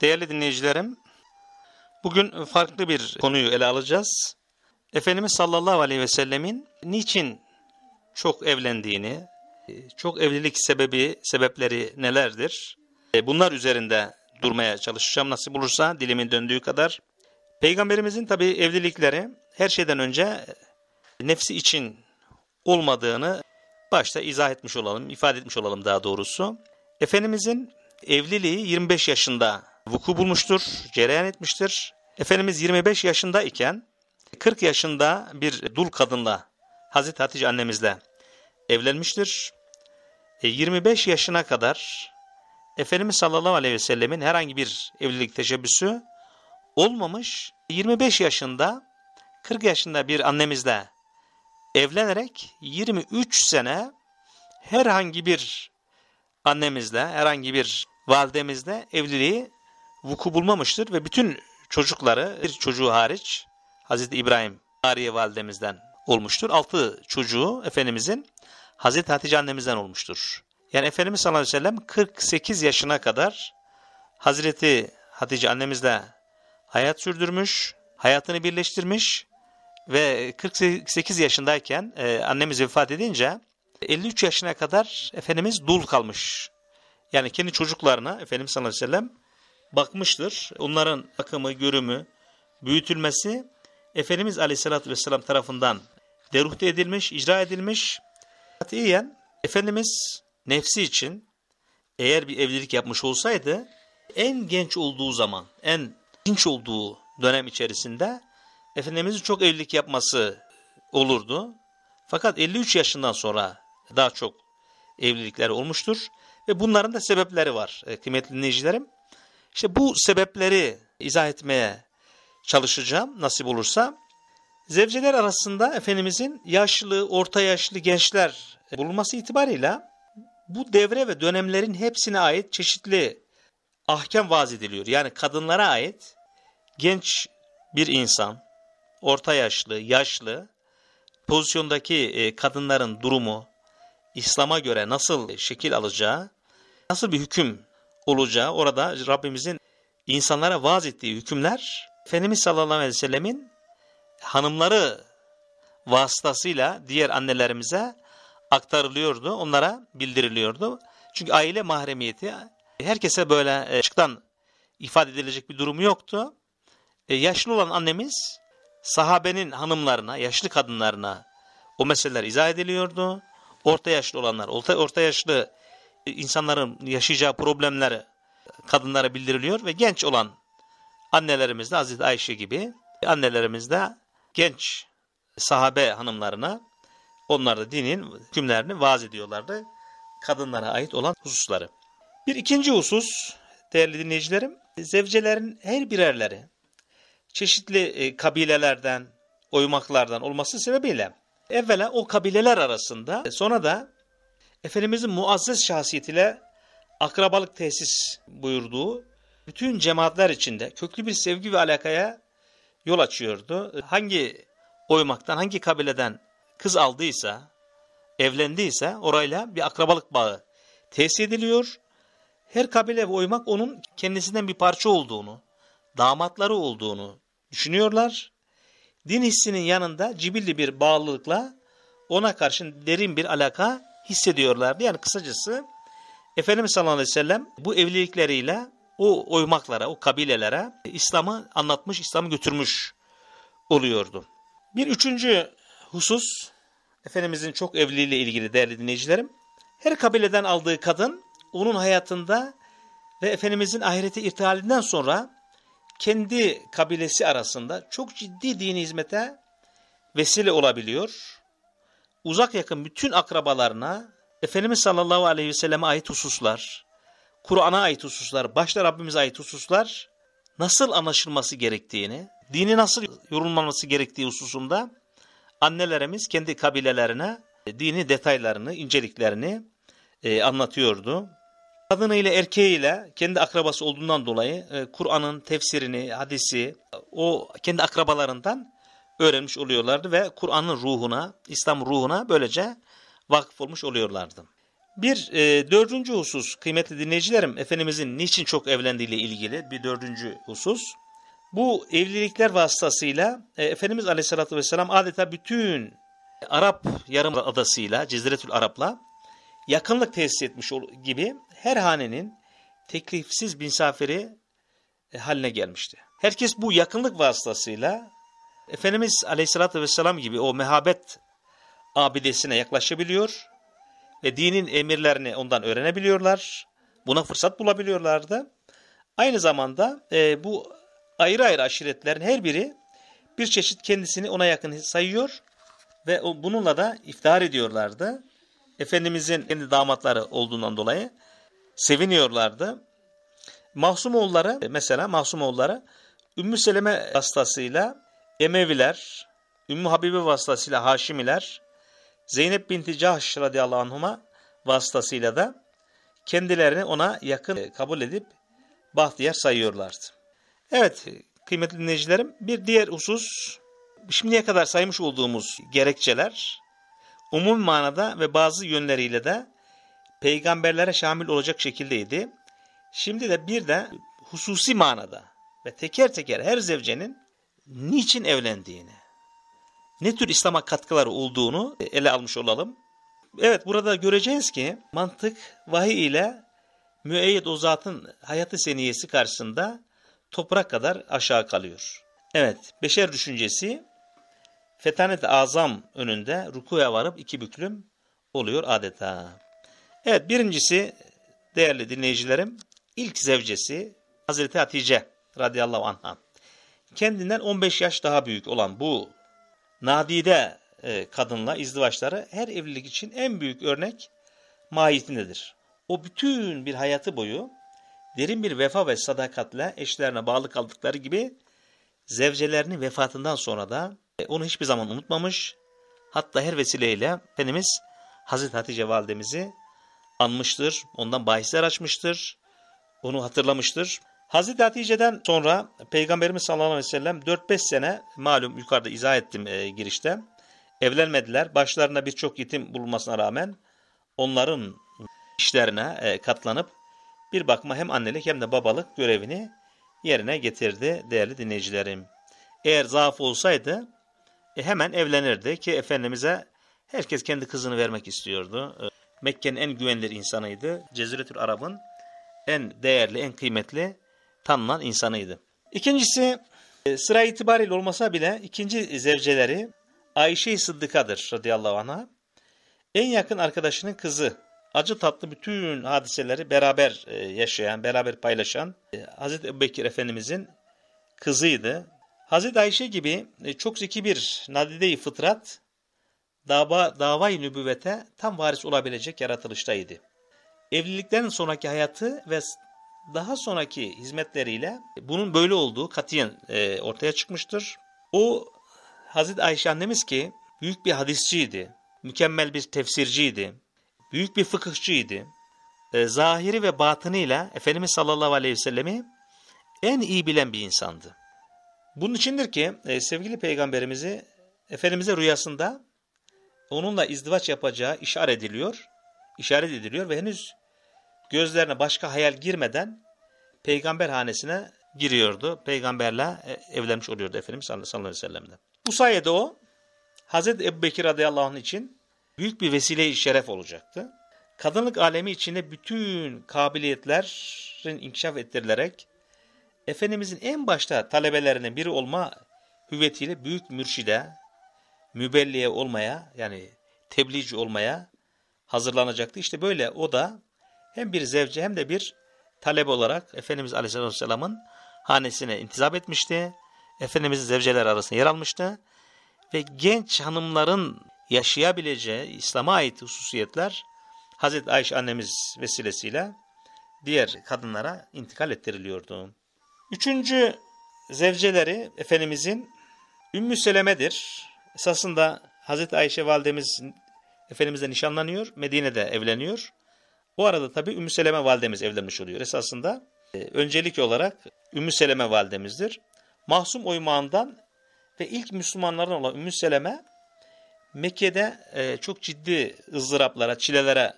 Değerli dinleyicilerim, bugün farklı bir konuyu ele alacağız. Efendimiz sallallahu aleyhi ve sellemin niçin çok evlendiğini, çok evlilik sebebi, sebepleri nelerdir? E, bunlar üzerinde durmaya çalışacağım nasip olursa dilimin döndüğü kadar. Peygamberimizin tabi evlilikleri her şeyden önce nefsi için olmadığını başta izah etmiş olalım, ifade etmiş olalım daha doğrusu. Efendimizin evliliği 25 yaşında vuku bulmuştur, cereyan etmiştir. Efendimiz 25 yaşında iken 40 yaşında bir dul kadınla Hazreti Hatice annemizle evlenmiştir. E, 25 yaşına kadar Efendimiz sallallahu aleyhi ve sellemin herhangi bir evlilik teşebbüsü olmamış. 25 yaşında 40 yaşında bir annemizle evlenerek 23 sene herhangi bir annemizle, herhangi bir validemizle evliliği vuku bulmamıştır ve bütün çocukları bir çocuğu hariç Hazreti İbrahim Mariye validemizden olmuştur. Altı çocuğu Efendimizin Hazreti Hatice annemizden olmuştur. Yani Efendimiz sallallahu aleyhi ve sellem 48 yaşına kadar Hazreti Hatice annemizle hayat sürdürmüş, hayatını birleştirmiş ve 48 yaşındayken e, annemiz vefat edince 53 yaşına kadar Efendimiz dul kalmış. Yani kendi çocuklarına Efendimiz sallallahu aleyhi ve sellem bakmıştır. Onların akımı, görümü, büyütülmesi Efendimiz Aleyhisselatü Vesselam tarafından deruhte edilmiş, icra edilmiş. Katiyen Efendimiz nefsi için eğer bir evlilik yapmış olsaydı en genç olduğu zaman, en genç olduğu dönem içerisinde Efendimiz'in çok evlilik yapması olurdu. Fakat 53 yaşından sonra daha çok evlilikler olmuştur. Ve bunların da sebepleri var e, kıymetli dinleyicilerim. İşte bu sebepleri izah etmeye çalışacağım nasip olursa. Zevceler arasında Efendimizin yaşlı, orta yaşlı gençler bulunması itibarıyla bu devre ve dönemlerin hepsine ait çeşitli ahkam vaz ediliyor. Yani kadınlara ait genç bir insan, orta yaşlı, yaşlı pozisyondaki e, kadınların durumu İslam'a göre nasıl şekil alacağı, nasıl bir hüküm olacağı, orada Rabbimizin insanlara vaaz ettiği hükümler, Efendimiz sallallahu aleyhi ve sellemin hanımları vasıtasıyla diğer annelerimize aktarılıyordu, onlara bildiriliyordu. Çünkü aile mahremiyeti herkese böyle açıktan e, ifade edilecek bir durumu yoktu. E, yaşlı olan annemiz sahabenin hanımlarına, yaşlı kadınlarına o meseleler izah ediliyordu. Orta yaşlı olanlar, orta, orta yaşlı e, insanların yaşayacağı problemleri kadınlara bildiriliyor ve genç olan annelerimiz de Hazreti Ayşe gibi annelerimiz de genç sahabe hanımlarına onlar da dinin hükümlerini vaaz ediyorlardı. Kadınlara ait olan hususları. Bir ikinci husus değerli dinleyicilerim, zevcelerin her birerleri çeşitli e, kabilelerden, oymaklardan olması sebebiyle evvela o kabileler arasında e, sonra da Efendimizin muazzez şahsiyetiyle akrabalık tesis buyurduğu bütün cemaatler içinde köklü bir sevgi ve alakaya yol açıyordu. Hangi oymaktan, hangi kabileden kız aldıysa, evlendiyse orayla bir akrabalık bağı tesis ediliyor. Her kabile ve oymak onun kendisinden bir parça olduğunu, damatları olduğunu düşünüyorlar. Din hissinin yanında cibilli bir bağlılıkla ona karşı derin bir alaka hissediyorlardı. Yani kısacası Efendimiz sallallahu aleyhi ve sellem bu evlilikleriyle o oymaklara, o kabilelere İslam'ı anlatmış, İslam'ı götürmüş oluyordu. Bir üçüncü husus, Efendimizin çok evliliğiyle ilgili değerli dinleyicilerim. Her kabileden aldığı kadın, onun hayatında ve Efendimizin ahirete irtihalinden sonra kendi kabilesi arasında çok ciddi dini hizmete vesile olabiliyor uzak yakın bütün akrabalarına Efendimiz sallallahu aleyhi ve selleme ait hususlar, Kur'an'a ait hususlar, başta Rabbimize ait hususlar nasıl anlaşılması gerektiğini, dini nasıl yorumlanması gerektiği hususunda annelerimiz kendi kabilelerine dini detaylarını, inceliklerini e, anlatıyordu. Kadınıyla erkeğiyle kendi akrabası olduğundan dolayı e, Kur'an'ın tefsirini, hadisi o kendi akrabalarından öğrenmiş oluyorlardı ve Kur'an'ın ruhuna, İslam ruhuna böylece vakıf olmuş oluyorlardı. Bir e, dördüncü husus kıymetli dinleyicilerim Efendimizin niçin çok evlendiğiyle ilgili bir dördüncü husus. Bu evlilikler vasıtasıyla e, Efendimiz Aleyhisselatü Vesselam adeta bütün Arap Yarımadası'yla, Ceziretül Arap'la yakınlık tesis etmiş gibi her hanenin teklifsiz misafiri e, haline gelmişti. Herkes bu yakınlık vasıtasıyla Efendimiz aleyhissalatü vesselam gibi o mehabet abidesine yaklaşabiliyor ve dinin emirlerini ondan öğrenebiliyorlar. Buna fırsat bulabiliyorlardı. Aynı zamanda e, bu ayrı ayrı aşiretlerin her biri bir çeşit kendisini ona yakın sayıyor ve o, bununla da iftihar ediyorlardı. Efendimizin kendi damatları olduğundan dolayı seviniyorlardı. Mahsumoğulları mesela Mahsumoğulları Ümmü Seleme hastasıyla Emeviler, Ümmü Habibe vasıtasıyla Haşimiler, Zeynep binti Cahş radıyallahu anhuma vasıtasıyla da kendilerini ona yakın kabul edip bahtiyar sayıyorlardı. Evet kıymetli dinleyicilerim bir diğer husus şimdiye kadar saymış olduğumuz gerekçeler umum manada ve bazı yönleriyle de peygamberlere şamil olacak şekildeydi. Şimdi de bir de hususi manada ve teker teker her zevcenin niçin evlendiğini, ne tür İslam'a katkıları olduğunu ele almış olalım. Evet burada göreceğiz ki mantık vahiy ile müeyyid o zatın hayatı seniyesi karşısında toprak kadar aşağı kalıyor. Evet beşer düşüncesi fetanet azam önünde rukuya varıp iki büklüm oluyor adeta. Evet birincisi değerli dinleyicilerim ilk zevcesi Hazreti Hatice radıyallahu anh'a kendinden 15 yaş daha büyük olan bu nadide e, kadınla izdivaçları her evlilik için en büyük örnek mahiyetindedir. O bütün bir hayatı boyu derin bir vefa ve sadakatle eşlerine bağlı kaldıkları gibi zevcelerinin vefatından sonra da e, onu hiçbir zaman unutmamış. Hatta her vesileyle Efendimiz Hazreti Hatice validemizi anmıştır, ondan bahisler açmıştır, onu hatırlamıştır. Hazreti Hatice'den sonra Peygamberimiz sallallahu aleyhi ve sellem 4-5 sene malum yukarıda izah ettim e, girişte evlenmediler. Başlarına birçok yetim bulunmasına rağmen onların işlerine e, katlanıp bir bakma hem annelik hem de babalık görevini yerine getirdi değerli dinleyicilerim. Eğer zaaf olsaydı e, hemen evlenirdi ki Efendimiz'e herkes kendi kızını vermek istiyordu. E, Mekke'nin en güvenilir insanıydı. Ceziretül Arab'ın en değerli, en kıymetli tanınan insanıydı. İkincisi e, sıra itibariyle olmasa bile ikinci zevceleri Ayşe-i Sıddıka'dır radıyallahu anh'a. En yakın arkadaşının kızı acı tatlı bütün hadiseleri beraber e, yaşayan, beraber paylaşan e, Hazreti Ebubekir Efendimizin kızıydı. Hazreti Ayşe gibi çok zeki bir nadide-i fıtrat dava, davayı nübüvvete tam varis olabilecek yaratılıştaydı. Evliliklerin sonraki hayatı ve daha sonraki hizmetleriyle bunun böyle olduğu katiyen e, ortaya çıkmıştır. O Hazreti Ayşe annemiz ki büyük bir hadisçiydi, mükemmel bir tefsirciydi, büyük bir fıkıhçıydı. E, zahiri ve batınıyla Efendimiz sallallahu aleyhi ve sellemi en iyi bilen bir insandı. Bunun içindir ki e, sevgili peygamberimizi Efendimiz'e rüyasında onunla izdivaç yapacağı işaret ediliyor. işaret ediliyor ve henüz gözlerine başka hayal girmeden peygamber hanesine giriyordu. Peygamberle e, evlenmiş oluyordu Efendimiz sallallahu aleyhi ve sellem'de. Bu sayede o Hazreti Ebu Bekir radıyallahu anh için büyük bir vesile-i şeref olacaktı. Kadınlık alemi içinde bütün kabiliyetlerin inkişaf ettirilerek Efendimizin en başta talebelerinin biri olma hüviyetiyle büyük mürşide, mübelliye olmaya yani tebliğci olmaya hazırlanacaktı. İşte böyle o da hem bir zevci hem de bir talep olarak Efendimiz Aleyhisselam'ın hanesine intizap etmişti. Efendimiz zevceler arasında yer almıştı. Ve genç hanımların yaşayabileceği İslam'a ait hususiyetler Hazreti Ayşe annemiz vesilesiyle diğer kadınlara intikal ettiriliyordu. Üçüncü zevceleri Efendimizin Ümmü Seleme'dir. Esasında Hazreti Ayşe validemiz Efendimizle nişanlanıyor, Medine'de evleniyor. Bu arada tabi Ümmü Seleme validemiz evlenmiş oluyor. Esasında e, öncelik olarak Ümmü Seleme validemizdir. Mahsum oymağından ve ilk Müslümanlardan olan Ümmü Seleme Mekke'de e, çok ciddi ızdıraplara, çilelere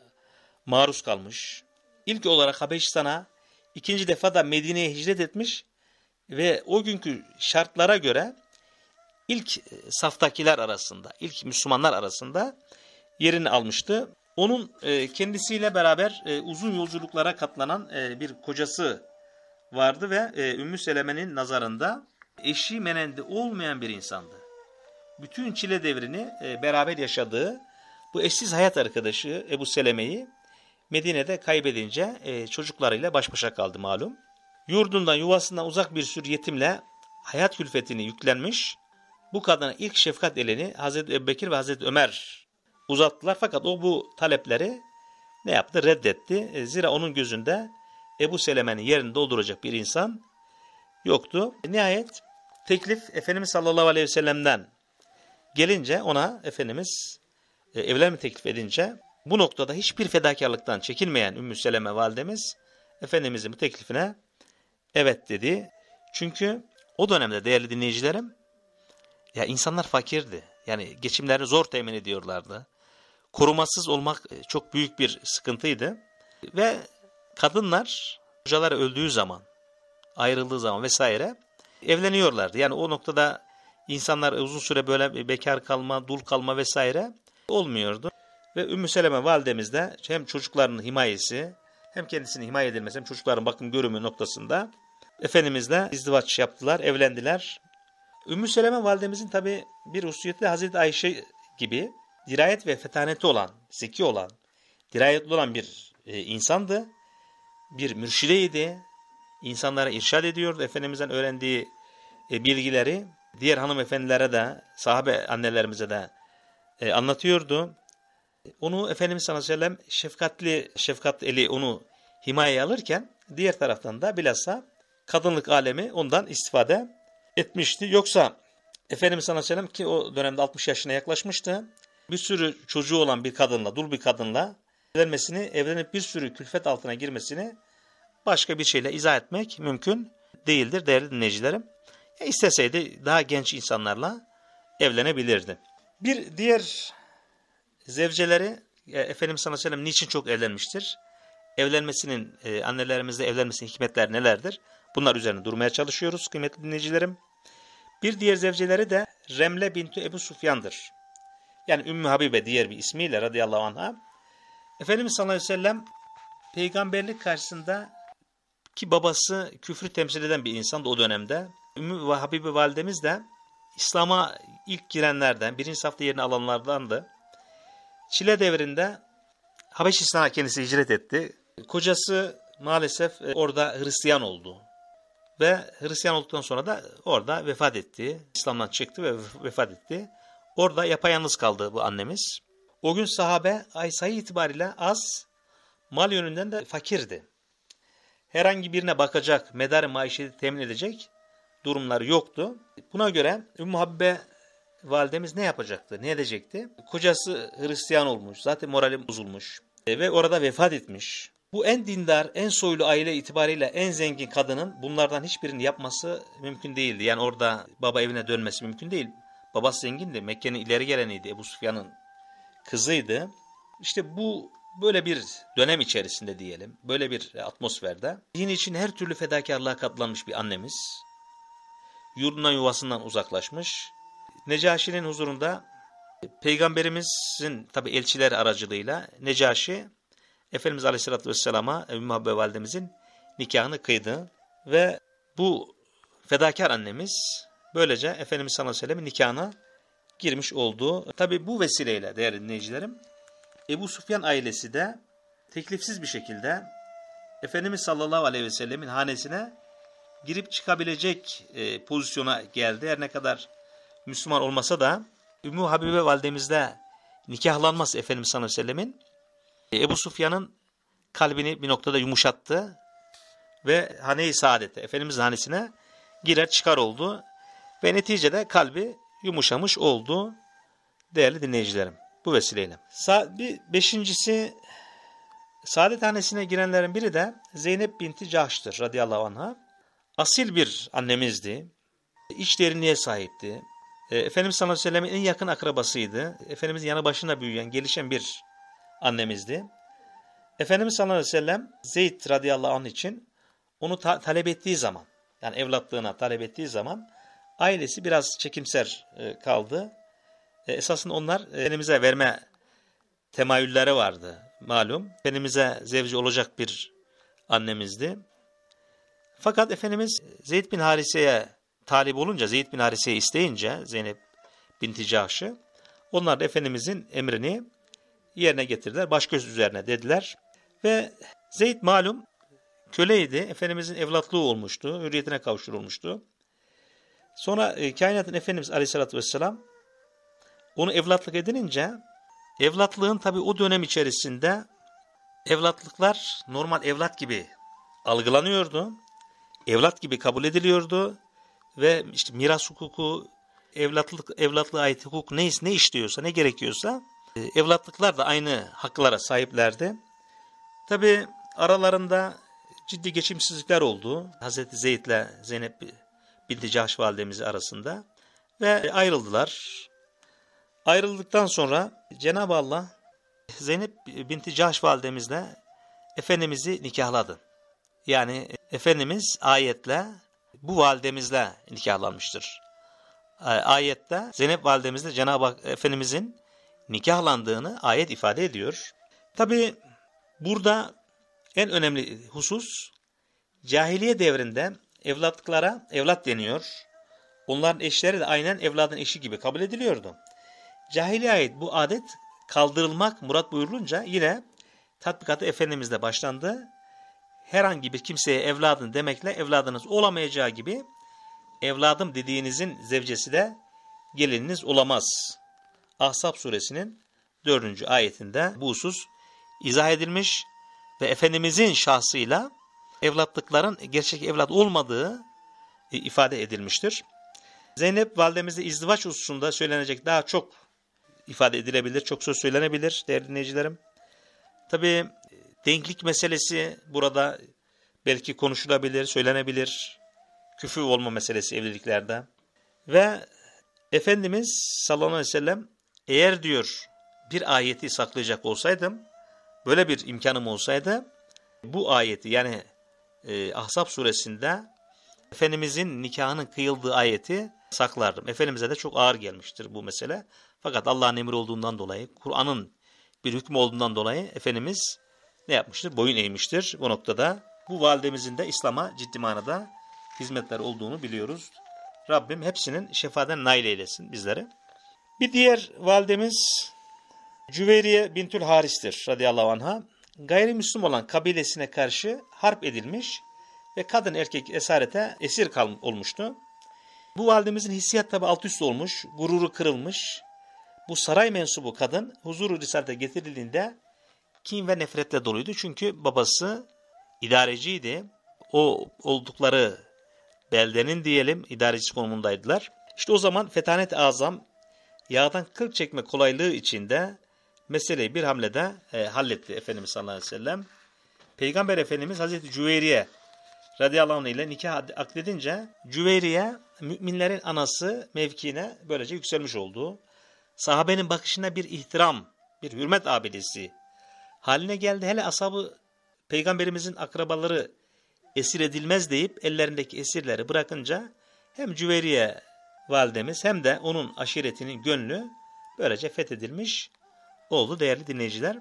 maruz kalmış. İlk olarak Habeşistan'a, ikinci defa da Medine'ye hicret etmiş ve o günkü şartlara göre ilk e, saftakiler arasında, ilk Müslümanlar arasında yerini almıştı. Onun e, kendisiyle beraber e, uzun yolculuklara katlanan e, bir kocası vardı ve e, Ümmü Seleme'nin nazarında eşi menendi olmayan bir insandı. Bütün çile devrini e, beraber yaşadığı bu eşsiz hayat arkadaşı Ebu Seleme'yi Medine'de kaybedince e, çocuklarıyla baş başa kaldı malum. Yurdundan yuvasından uzak bir sürü yetimle hayat külfetini yüklenmiş. Bu kadına ilk şefkat elini Hazreti Ebubekir ve Hazreti Ömer uzattılar fakat o bu talepleri ne yaptı? Reddetti. E, zira onun gözünde Ebu Seleme'nin yerini dolduracak bir insan yoktu. Nihayet teklif Efendimiz sallallahu aleyhi ve sellem'den gelince ona Efendimiz e, evlenme teklif edince bu noktada hiçbir fedakarlıktan çekinmeyen Ümmü Seleme validemiz Efendimizin bu teklifine evet dedi. Çünkü o dönemde değerli dinleyicilerim ya insanlar fakirdi. Yani geçimleri zor temin ediyorlardı korumasız olmak e, çok büyük bir sıkıntıydı. Ve kadınlar hocalar öldüğü zaman, ayrıldığı zaman vesaire evleniyorlardı. Yani o noktada insanlar uzun süre böyle bekar kalma, dul kalma vesaire olmuyordu. Ve Ümmü Seleme validemiz de hem çocukların himayesi, hem kendisini himaye edilmesi, hem çocukların bakım görümü noktasında Efendimizle izdivaç yaptılar, evlendiler. Ümmü Seleme validemizin tabi bir hususiyeti de Hazreti Ayşe gibi dirayet ve fetaneti olan, zeki olan, dirayetli olan bir e, insandı. Bir mürşideydi. İnsanlara irşad ediyordu. Efendimiz'den öğrendiği e, bilgileri diğer hanımefendilere de, sahabe annelerimize de e, anlatıyordu. Onu Efendimiz sallallahu aleyhi ve sellem şefkatli, şefkat eli onu himayeye alırken diğer taraftan da bilhassa kadınlık alemi ondan istifade etmişti. Yoksa Efendimiz sallallahu aleyhi ve sellem ki o dönemde 60 yaşına yaklaşmıştı bir sürü çocuğu olan bir kadınla, dul bir kadınla evlenmesini, evlenip bir sürü külfet altına girmesini başka bir şeyle izah etmek mümkün değildir değerli dinleyicilerim. Ya e, isteseydi daha genç insanlarla evlenebilirdi. Bir diğer zevceleri e, Efendimiz sallallahu aleyhi ve niçin çok evlenmiştir? Evlenmesinin, e, annelerimizde evlenmesinin hikmetler nelerdir? Bunlar üzerine durmaya çalışıyoruz kıymetli dinleyicilerim. Bir diğer zevceleri de Remle binti Ebu Sufyan'dır yani Ümmü Habibe diğer bir ismiyle radıyallahu anh'a Efendimiz sallallahu aleyhi ve sellem peygamberlik karşısında ki babası küfrü temsil eden bir insandı o dönemde. Ümmü ve Habib'e validemiz de İslam'a ilk girenlerden, birinci safta yerini alanlardandı. Çile devrinde Habeşistan'a kendisi hicret etti. Kocası maalesef e, orada Hristiyan oldu. Ve Hristiyan olduktan sonra da orada vefat etti. İslam'dan çıktı ve vefat etti. Orada yapayalnız kaldı bu annemiz. O gün sahabe ay sayı itibariyle az, mal yönünden de fakirdi. Herhangi birine bakacak, medar maişeti temin edecek durumları yoktu. Buna göre Ümmü Habbe validemiz ne yapacaktı, ne edecekti? Kocası Hristiyan olmuş, zaten morali bozulmuş e, ve orada vefat etmiş. Bu en dindar, en soylu aile itibariyle en zengin kadının bunlardan hiçbirini yapması mümkün değildi. Yani orada baba evine dönmesi mümkün değil. Babası zengindi. Mekke'nin ileri geleniydi. Ebu Sufyan'ın kızıydı. İşte bu böyle bir dönem içerisinde diyelim, böyle bir atmosferde din için her türlü fedakarlığa katlanmış bir annemiz, yurdundan yuvasından uzaklaşmış, Necaşi'nin huzurunda e, Peygamberimizin tabi elçiler aracılığıyla Necaşi Efendimiz Aleyhisselatü Vesselam'a Ümmü Habbe Validemizin nikahını kıydı ve bu fedakar annemiz Böylece Efendimiz sallallahu aleyhi ve sellem'in nikahına girmiş oldu. Tabi bu vesileyle değerli dinleyicilerim Ebu Sufyan ailesi de teklifsiz bir şekilde Efendimiz sallallahu aleyhi ve sellemin hanesine girip çıkabilecek e, pozisyona geldi. Her ne kadar Müslüman olmasa da Ümmü Habibe validemizde nikahlanması Efendimiz sallallahu aleyhi ve sellemin e, Ebu Sufyan'ın kalbini bir noktada yumuşattı ve hane-i saadete Efendimiz hanesine girer çıkar oldu. Ve neticede kalbi yumuşamış oldu değerli dinleyicilerim bu vesileyle. Sa bir beşincisi saadet hanesine girenlerin biri de Zeynep binti Cahş'tır radıyallahu anha. Asil bir annemizdi. İç derinliğe sahipti. E, Efendimiz sallallahu aleyhi ve sellem'in en yakın akrabasıydı. Efendimizin yanı başına büyüyen, gelişen bir annemizdi. Efendimiz sallallahu aleyhi ve sellem Zeyd radıyallahu anh için onu ta talep ettiği zaman, yani evlatlığına talep ettiği zaman Ailesi biraz çekimser e, kaldı. E, esasında onlar e, elimize verme temayülleri vardı malum. Efendimiz'e zevci olacak bir annemizdi. Fakat Efendimiz Zeyd bin Harise'ye talip olunca, Zeyd bin Harise'yi isteyince Zeynep binti Cahş'ı, onlar da Efendimiz'in emrini yerine getirdiler. Baş göz üzerine dediler. Ve Zeyd malum köleydi. Efendimiz'in evlatlığı olmuştu. Hürriyetine kavuşturulmuştu. Sonra e, kainatın Efendimiz Aleyhisselatü Vesselam onu evlatlık edinince evlatlığın tabi o dönem içerisinde evlatlıklar normal evlat gibi algılanıyordu. Evlat gibi kabul ediliyordu ve işte miras hukuku, evlatlık evlatlığa ait hukuk neyse ne işliyorsa, ne gerekiyorsa e, evlatlıklar da aynı haklara sahiplerdi. Tabi aralarında ciddi geçimsizlikler oldu. Hazreti Zeyd ile Zeynep Bildicaş validemiz arasında ve ayrıldılar. Ayrıldıktan sonra Cenab-ı Allah Zeynep binti Cahş validemizle Efendimiz'i nikahladı. Yani Efendimiz ayetle bu validemizle nikahlanmıştır. Ayette Zeynep validemizle Cenab-ı Hak Efendimiz'in nikahlandığını ayet ifade ediyor. Tabi burada en önemli husus cahiliye devrinde Evlatlıklara evlat deniyor. Onların eşleri de aynen evladın eşi gibi kabul ediliyordu. Cahiliye ait bu adet kaldırılmak murat buyurulunca yine tatbikatı Efendimiz'de başlandı. Herhangi bir kimseye evladın demekle evladınız olamayacağı gibi evladım dediğinizin zevcesi de gelininiz olamaz. Ahzab suresinin 4. ayetinde bu husus izah edilmiş ve Efendimizin şahsıyla evlatlıkların gerçek evlat olmadığı e, ifade edilmiştir. Zeynep validemizde izdivaç hususunda söylenecek daha çok ifade edilebilir, çok söz söylenebilir değerli dinleyicilerim. Tabi e, denklik meselesi burada belki konuşulabilir, söylenebilir. Küfü olma meselesi evliliklerde. Ve Efendimiz sallallahu aleyhi ve sellem eğer diyor bir ayeti saklayacak olsaydım, böyle bir imkanım olsaydı bu ayeti yani e, Ahzab suresinde Efendimizin nikahının kıyıldığı ayeti saklardım. Efendimiz'e de çok ağır gelmiştir bu mesele. Fakat Allah'ın emri olduğundan dolayı, Kur'an'ın bir hükmü olduğundan dolayı Efendimiz ne yapmıştır? Boyun eğmiştir. Bu noktada bu validemizin de İslam'a ciddi manada hizmetler olduğunu biliyoruz. Rabbim hepsinin şefaden nail eylesin bizleri. Bir diğer validemiz Cüveyriye Bintül Haris'tir radıyallahu anha gayrimüslim olan kabilesine karşı harp edilmiş ve kadın erkek esarete esir kalmış olmuştu. Bu validemizin hissiyat tabi alt üst olmuş, gururu kırılmış. Bu saray mensubu kadın huzuru risalete getirildiğinde kin ve nefretle doluydu. Çünkü babası idareciydi. O oldukları beldenin diyelim idareci konumundaydılar. İşte o zaman fetanet azam yağdan kıl çekme kolaylığı içinde meseleyi bir hamlede e, halletti Efendimiz sallallahu aleyhi ve sellem. Peygamber Efendimiz Hazreti Cüveyriye radıyallahu anh ile nikah akledince Cüveyriye müminlerin anası mevkiine böylece yükselmiş oldu. Sahabenin bakışına bir ihtiram, bir hürmet abidesi haline geldi. Hele asabı peygamberimizin akrabaları esir edilmez deyip ellerindeki esirleri bırakınca hem Cüveyriye validemiz hem de onun aşiretinin gönlü böylece fethedilmiş oldu değerli dinleyiciler.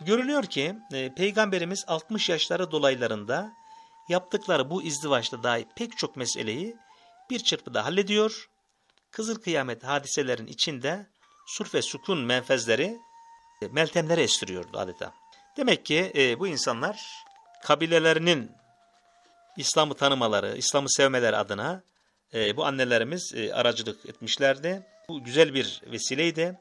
Görülüyor ki e, Peygamberimiz 60 yaşları dolaylarında yaptıkları bu izdivaçta dahi pek çok meseleyi bir çırpıda hallediyor. Kızıl kıyamet hadiselerin içinde sulh ve sukun menfezleri e, meltemlere estiriyordu adeta. Demek ki e, bu insanlar kabilelerinin İslam'ı tanımaları, İslam'ı sevmeleri adına e, bu annelerimiz e, aracılık etmişlerdi. Bu güzel bir vesileydi.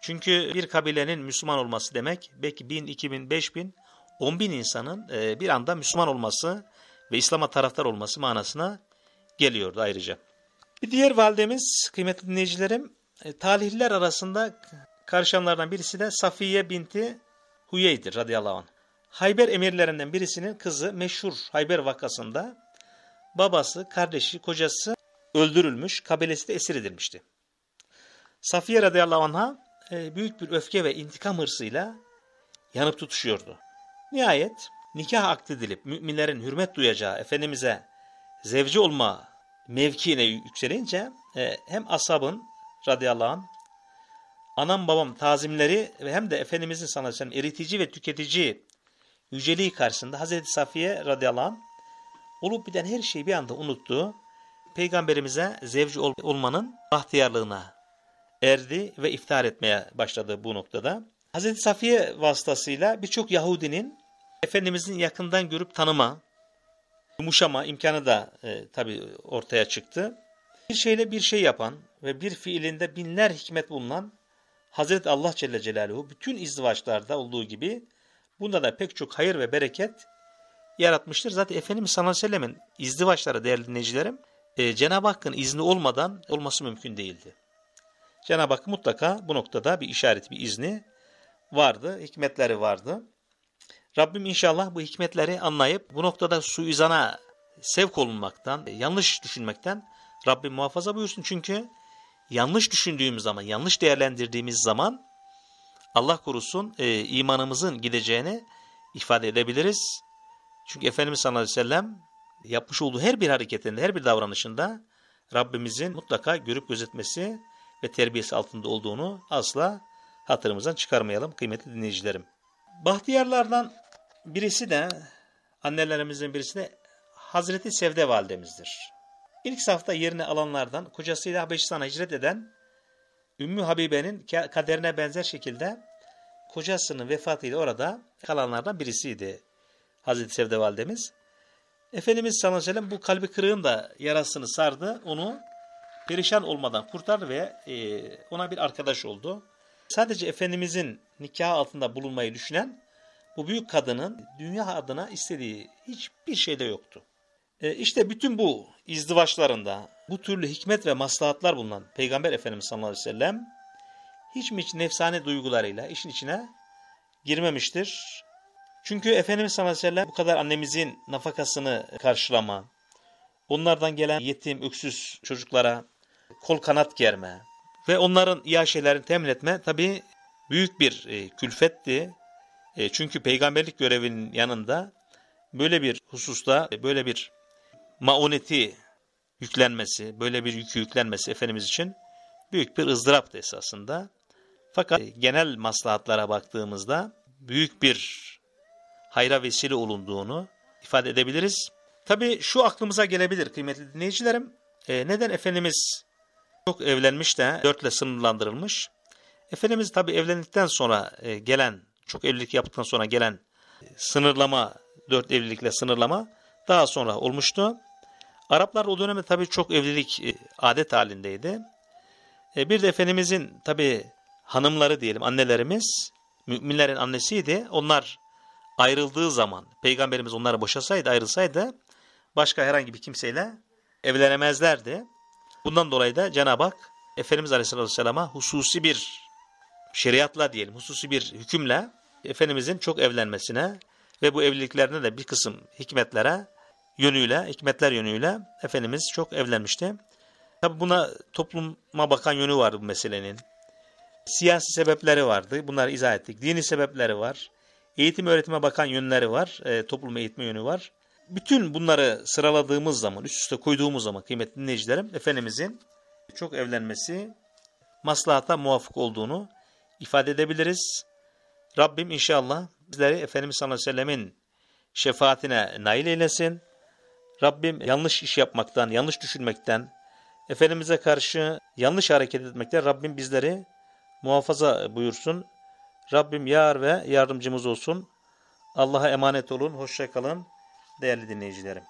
Çünkü bir kabilenin Müslüman olması demek belki 1000, 2000, 5000, 10000 insanın e, bir anda Müslüman olması ve İslam'a taraftar olması manasına geliyordu ayrıca. Bir diğer validemiz kıymetli dinleyicilerim e, talihliler arasında karışanlardan birisi de Safiye binti Huye'ydir radıyallahu anh. Hayber emirlerinden birisinin kızı meşhur Hayber vakasında babası, kardeşi, kocası öldürülmüş, kabilesi de esir edilmişti. Safiye radıyallahu anh'a e, büyük bir öfke ve intikam hırsıyla yanıp tutuşuyordu. Nihayet nikah akdedilip müminlerin hürmet duyacağı Efendimiz'e zevci olma mevkiine yükselince e, hem asabın radıyallahu anh anam babam tazimleri ve hem de Efendimizin sallallahu eritici ve tüketici yüceliği karşısında Hazreti Safiye radıyallahu anh olup biten her şeyi bir anda unuttu. Peygamberimize zevci olmanın bahtiyarlığına erdi ve iftar etmeye başladı bu noktada. Hazreti Safiye vasıtasıyla birçok Yahudinin Efendimizin yakından görüp tanıma, yumuşama imkanı da e, tabi ortaya çıktı. Bir şeyle bir şey yapan ve bir fiilinde binler hikmet bulunan Hazreti Allah Celle Celaluhu bütün izdivaçlarda olduğu gibi bunda da pek çok hayır ve bereket yaratmıştır. Zaten Efendimiz sallallahu aleyhi ve sellemin izdivaçları değerli dinleyicilerim e, Cenab-ı Hakk'ın izni olmadan olması mümkün değildi. Cenab-ı Hak mutlaka bu noktada bir işaret, bir izni vardı, hikmetleri vardı. Rabbim inşallah bu hikmetleri anlayıp bu noktada suizana sevk olunmaktan, yanlış düşünmekten Rabbim muhafaza buyursun. Çünkü yanlış düşündüğümüz zaman, yanlış değerlendirdiğimiz zaman Allah korusun e, imanımızın gideceğini ifade edebiliriz. Çünkü Efendimiz sallallahu aleyhi ve sellem yapmış olduğu her bir hareketinde, her bir davranışında Rabbimizin mutlaka görüp gözetmesi ve terbiyesi altında olduğunu asla hatırımızdan çıkarmayalım kıymetli dinleyicilerim. Bahtiyarlardan birisi de annelerimizin birisi de Hazreti Sevde validemizdir. İlk safta yerini alanlardan kocasıyla Habeşistan'a hicret eden Ümmü Habibe'nin kaderine benzer şekilde kocasının vefatıyla orada kalanlardan birisiydi Hazreti Sevde validemiz. Efendimiz sallallahu aleyhi ve sellem bu kalbi kırığın da yarasını sardı. Onu perişan olmadan kurtar ve e, ona bir arkadaş oldu. Sadece Efendimizin nikahı altında bulunmayı düşünen bu büyük kadının dünya adına istediği hiçbir şey de yoktu. E, işte bütün bu izdivaçlarında bu türlü hikmet ve maslahatlar bulunan Peygamber Efendimiz sallallahu aleyhi ve sellem hiç mi hiç nefsane duygularıyla işin içine girmemiştir. Çünkü Efendimiz sallallahu aleyhi ve sellem bu kadar annemizin nafakasını karşılama, onlardan gelen yetim, öksüz çocuklara kol kanat germe ve onların iaşelerini temin etme tabi büyük bir e, külfetti. E, çünkü peygamberlik görevinin yanında böyle bir hususta e, böyle bir mauneti yüklenmesi, böyle bir yükü yüklenmesi Efendimiz için büyük bir ızdıraptı esasında. Fakat e, genel maslahatlara baktığımızda büyük bir hayra vesile olunduğunu ifade edebiliriz. Tabi şu aklımıza gelebilir kıymetli dinleyicilerim. E, neden Efendimiz çok evlenmiş de dörtle sınırlandırılmış. Efendimiz tabi evlendikten sonra e, gelen, çok evlilik yaptıktan sonra gelen e, sınırlama, dört evlilikle sınırlama daha sonra olmuştu. Araplar o dönemde tabi çok evlilik e, adet halindeydi. Bir de Efendimizin tabi hanımları diyelim annelerimiz müminlerin annesiydi. Onlar ayrıldığı zaman peygamberimiz onları boşasaydı ayrılsaydı başka herhangi bir kimseyle evlenemezlerdi. Bundan dolayı da Cenab-ı Hak Efendimiz Aleyhisselatü Vesselam'a hususi bir şeriatla diyelim, hususi bir hükümle Efendimizin çok evlenmesine ve bu evliliklerine de bir kısım hikmetlere yönüyle, hikmetler yönüyle Efendimiz çok evlenmişti. Tabi buna topluma bakan yönü vardı bu meselenin. Siyasi sebepleri vardı. Bunları izah ettik. Dini sebepleri var. Eğitim öğretime bakan yönleri var. E, toplum eğitme yönü var bütün bunları sıraladığımız zaman, üst üste koyduğumuz zaman kıymetli dinleyicilerim, Efendimizin çok evlenmesi maslahata muvafık olduğunu ifade edebiliriz. Rabbim inşallah bizleri Efendimiz sallallahu aleyhi ve sellemin şefaatine nail eylesin. Rabbim yanlış iş yapmaktan, yanlış düşünmekten, Efendimiz'e karşı yanlış hareket etmekten Rabbim bizleri muhafaza buyursun. Rabbim yar ve yardımcımız olsun. Allah'a emanet olun, hoşça kalın değerli dinleyicilerim.